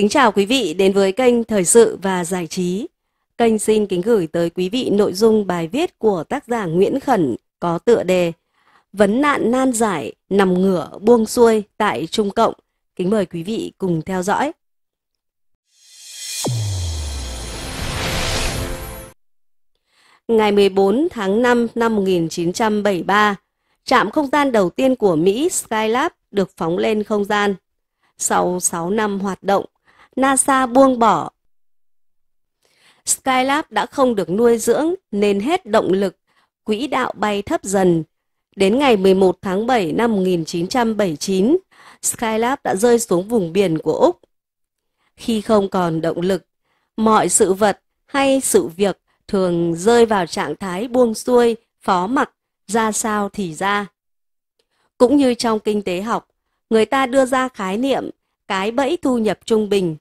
Kính chào quý vị đến với kênh Thời sự và Giải trí. Kênh xin kính gửi tới quý vị nội dung bài viết của tác giả Nguyễn Khẩn có tựa đề Vấn nạn nan giải nằm ngửa buông xuôi tại Trung Cộng. Kính mời quý vị cùng theo dõi. Ngày 14 tháng 5 năm 1973, trạm không gian đầu tiên của Mỹ Skylab được phóng lên không gian. Sau 6 năm hoạt động, NASA buông bỏ. Skylab đã không được nuôi dưỡng nên hết động lực, quỹ đạo bay thấp dần. Đến ngày 11 tháng 7 năm 1979, Skylab đã rơi xuống vùng biển của Úc. Khi không còn động lực, mọi sự vật hay sự việc thường rơi vào trạng thái buông xuôi, phó mặc, ra sao thì ra. Cũng như trong kinh tế học, người ta đưa ra khái niệm cái bẫy thu nhập trung bình.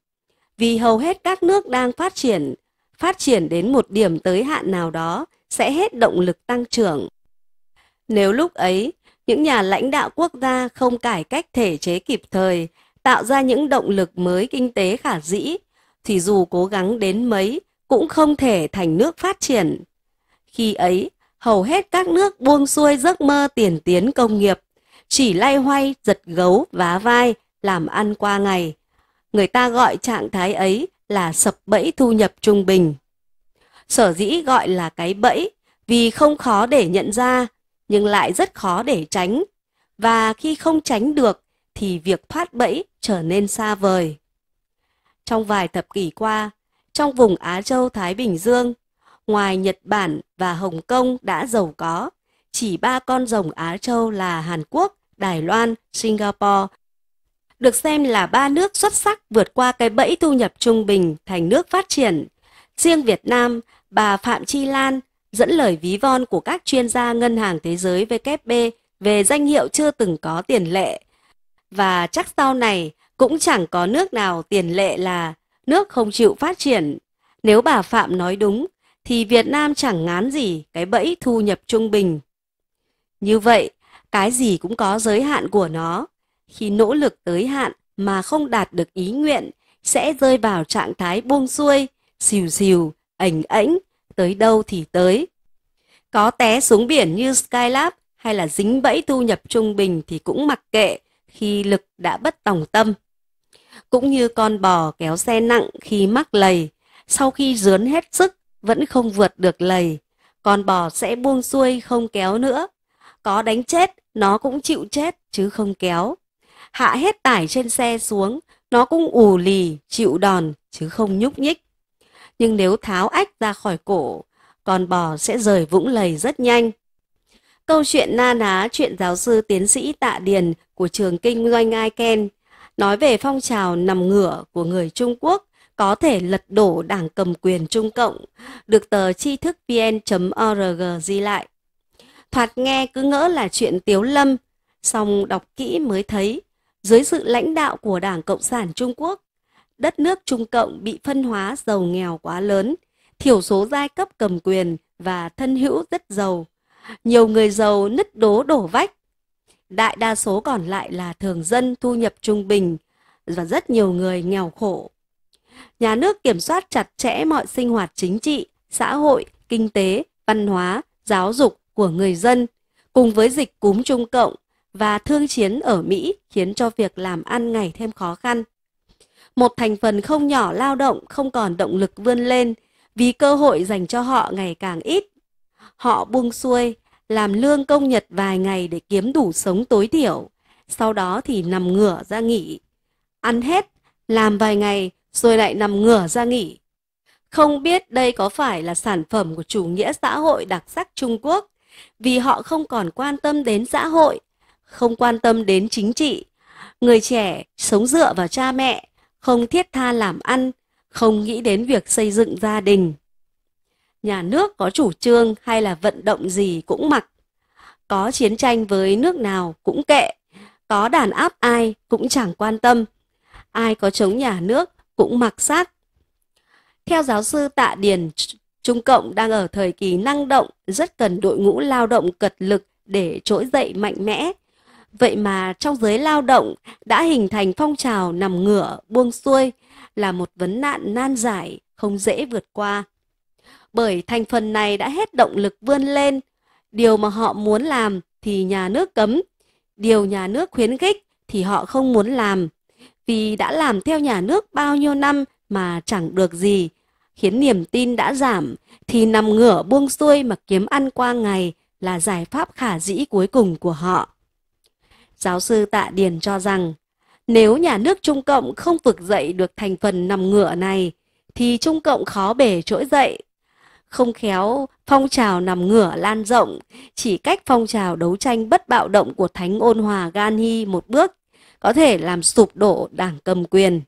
Vì hầu hết các nước đang phát triển, phát triển đến một điểm tới hạn nào đó sẽ hết động lực tăng trưởng. Nếu lúc ấy, những nhà lãnh đạo quốc gia không cải cách thể chế kịp thời, tạo ra những động lực mới kinh tế khả dĩ, thì dù cố gắng đến mấy cũng không thể thành nước phát triển. Khi ấy, hầu hết các nước buông xuôi giấc mơ tiền tiến công nghiệp, chỉ lay hoay, giật gấu, vá vai làm ăn qua ngày. Người ta gọi trạng thái ấy là sập bẫy thu nhập trung bình. Sở dĩ gọi là cái bẫy vì không khó để nhận ra nhưng lại rất khó để tránh. Và khi không tránh được thì việc thoát bẫy trở nên xa vời. Trong vài thập kỷ qua, trong vùng Á Châu Thái Bình Dương, ngoài Nhật Bản và Hồng Kông đã giàu có, chỉ ba con rồng Á Châu là Hàn Quốc, Đài Loan, Singapore được xem là ba nước xuất sắc vượt qua cái bẫy thu nhập trung bình thành nước phát triển. Riêng Việt Nam, bà Phạm Chi Lan dẫn lời ví von của các chuyên gia Ngân hàng Thế giới WB về danh hiệu chưa từng có tiền lệ. Và chắc sau này cũng chẳng có nước nào tiền lệ là nước không chịu phát triển. Nếu bà Phạm nói đúng, thì Việt Nam chẳng ngán gì cái bẫy thu nhập trung bình. Như vậy, cái gì cũng có giới hạn của nó khi nỗ lực tới hạn mà không đạt được ý nguyện sẽ rơi vào trạng thái buông xuôi, xìu xìu, ảnh ảnh, tới đâu thì tới. Có té xuống biển như Skylab hay là dính bẫy thu nhập trung bình thì cũng mặc kệ khi lực đã bất tòng tâm. Cũng như con bò kéo xe nặng khi mắc lầy, sau khi dướn hết sức vẫn không vượt được lầy, con bò sẽ buông xuôi không kéo nữa. Có đánh chết, nó cũng chịu chết chứ không kéo hạ hết tải trên xe xuống, nó cũng ù lì, chịu đòn, chứ không nhúc nhích. Nhưng nếu tháo ách ra khỏi cổ, con bò sẽ rời vũng lầy rất nhanh. Câu chuyện na ná chuyện giáo sư tiến sĩ Tạ Điền của trường kinh doanh ai ken nói về phong trào nằm ngửa của người Trung Quốc có thể lật đổ đảng cầm quyền Trung Cộng, được tờ tri thức vn.org ghi lại. Thoạt nghe cứ ngỡ là chuyện tiếu lâm, xong đọc kỹ mới thấy dưới sự lãnh đạo của Đảng Cộng sản Trung Quốc, đất nước Trung Cộng bị phân hóa giàu nghèo quá lớn, thiểu số giai cấp cầm quyền và thân hữu rất giàu. Nhiều người giàu nứt đố đổ vách. Đại đa số còn lại là thường dân thu nhập trung bình và rất nhiều người nghèo khổ. Nhà nước kiểm soát chặt chẽ mọi sinh hoạt chính trị, xã hội, kinh tế, văn hóa, giáo dục của người dân cùng với dịch cúm Trung Cộng và thương chiến ở Mỹ khiến cho việc làm ăn ngày thêm khó khăn. Một thành phần không nhỏ lao động không còn động lực vươn lên vì cơ hội dành cho họ ngày càng ít. Họ buông xuôi, làm lương công nhật vài ngày để kiếm đủ sống tối thiểu, sau đó thì nằm ngửa ra nghỉ. Ăn hết, làm vài ngày rồi lại nằm ngửa ra nghỉ. Không biết đây có phải là sản phẩm của chủ nghĩa xã hội đặc sắc Trung Quốc, vì họ không còn quan tâm đến xã hội không quan tâm đến chính trị. Người trẻ sống dựa vào cha mẹ, không thiết tha làm ăn, không nghĩ đến việc xây dựng gia đình. Nhà nước có chủ trương hay là vận động gì cũng mặc. Có chiến tranh với nước nào cũng kệ, có đàn áp ai cũng chẳng quan tâm. Ai có chống nhà nước cũng mặc xác. Theo giáo sư Tạ Điền, Trung Cộng đang ở thời kỳ năng động, rất cần đội ngũ lao động cật lực để trỗi dậy mạnh mẽ, Vậy mà trong giới lao động đã hình thành phong trào nằm ngửa, buông xuôi là một vấn nạn nan giải, không dễ vượt qua. Bởi thành phần này đã hết động lực vươn lên, điều mà họ muốn làm thì nhà nước cấm, điều nhà nước khuyến khích thì họ không muốn làm. Vì đã làm theo nhà nước bao nhiêu năm mà chẳng được gì, khiến niềm tin đã giảm, thì nằm ngửa buông xuôi mà kiếm ăn qua ngày là giải pháp khả dĩ cuối cùng của họ. Giáo sư Tạ Điền cho rằng, nếu nhà nước Trung Cộng không vực dậy được thành phần nằm ngựa này, thì Trung Cộng khó bể trỗi dậy. Không khéo, phong trào nằm ngửa lan rộng, chỉ cách phong trào đấu tranh bất bạo động của Thánh Ôn Hòa Gandhi một bước, có thể làm sụp đổ đảng cầm quyền.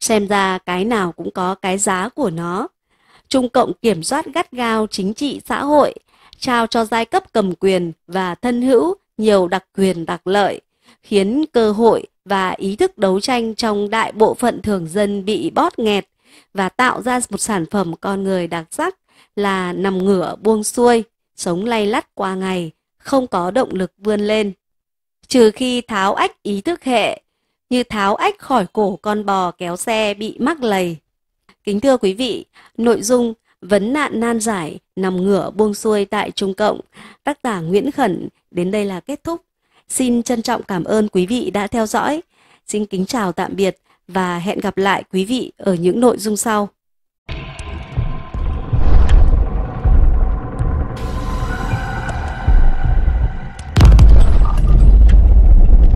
Xem ra cái nào cũng có cái giá của nó. Trung Cộng kiểm soát gắt gao chính trị xã hội, trao cho giai cấp cầm quyền và thân hữu nhiều đặc quyền đặc lợi, khiến cơ hội và ý thức đấu tranh trong đại bộ phận thường dân bị bót nghẹt và tạo ra một sản phẩm con người đặc sắc là nằm ngửa buông xuôi, sống lay lắt qua ngày, không có động lực vươn lên. Trừ khi tháo ách ý thức hệ, như tháo ách khỏi cổ con bò kéo xe bị mắc lầy. Kính thưa quý vị, nội dung Vấn nạn nan giải, nằm ngửa buông xuôi tại Trung Cộng, tác giả Nguyễn Khẩn đến đây là kết thúc. Xin trân trọng cảm ơn quý vị đã theo dõi. Xin kính chào tạm biệt và hẹn gặp lại quý vị ở những nội dung sau.